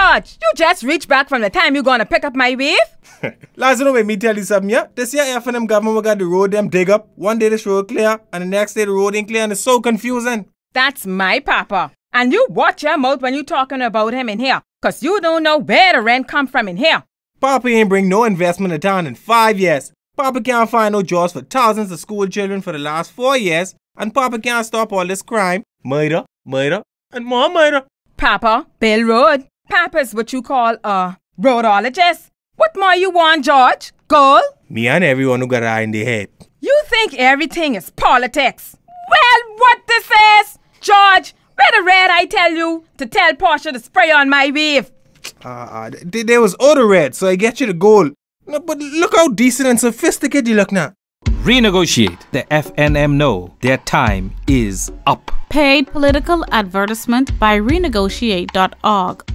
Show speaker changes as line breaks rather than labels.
George, you just reach back from the time you gonna pick up my wave?
Last you know when me tell you something, yeah? This year FNM government we got the road them dig up. One day this road clear and the next day the road ain't clear and
it's so confusing. That's my papa. And you watch your mouth when you talking about him in here. Cause you don't know where the rent come from in here.
Papa ain't bring no investment to town in five years. Papa can't find no jobs for thousands of school children for the last four years. And Papa can't
stop all this crime,
murder, murder,
and more murder. Papa, Bill Road. Papa's what you call a roadologist. What more you want, George? Girl?
Me and everyone who got her in the head.
You think everything is politics. Well, what this is? George, the red, I tell you, to tell Portia to spray on my wave. Uh,
ah, uh ah, th there was other red, so I get you the gold.
No, but look how
decent
and sophisticated you look now. Renegotiate. The FNM know their time is up.
Paid political advertisement by renegotiate.org.